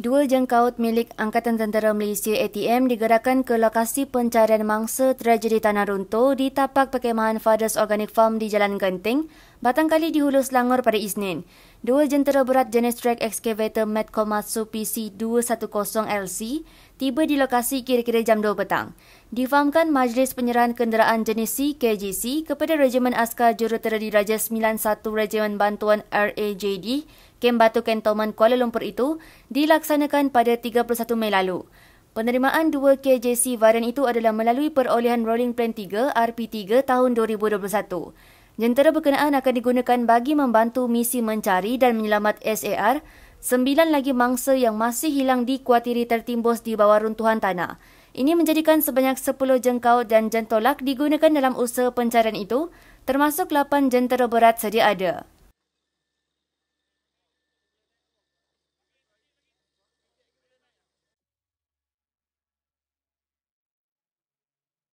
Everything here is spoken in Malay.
Dua jengkaut milik Angkatan Tentera Malaysia ATM digerakkan ke lokasi pencarian mangsa tragedi tanah runtuh di tapak perkemahan Fathers Organic Farm di Jalan Genting, Batang Kali di Hulu Selangor pada Isnin. Dua jentera berat jenis track excavator Medcomatsu PC210LC tiba di lokasi kira-kira jam 2 petang. Difahamkan Majlis Penyerahan Kenderaan Jenis CKGC kepada Regimen Askar Jurutera Diraja 91 Regimen Bantuan RAJD Kem Batu Kentoman Kuala Lumpur itu dilaksanakan pada 31 Mei lalu. Penerimaan dua KJC varian itu adalah melalui perolehan Rolling Plan 3 RP3 tahun 2021 jentera berkenaan akan digunakan bagi membantu misi mencari dan menyelamat SAR sembilan lagi mangsa yang masih hilang dikuatiri tertimbus di bawah runtuhan tanah. Ini menjadikan sebanyak 10 jengkau dan jentolak digunakan dalam usaha pencarian itu termasuk 8 jentera berat sedia ada.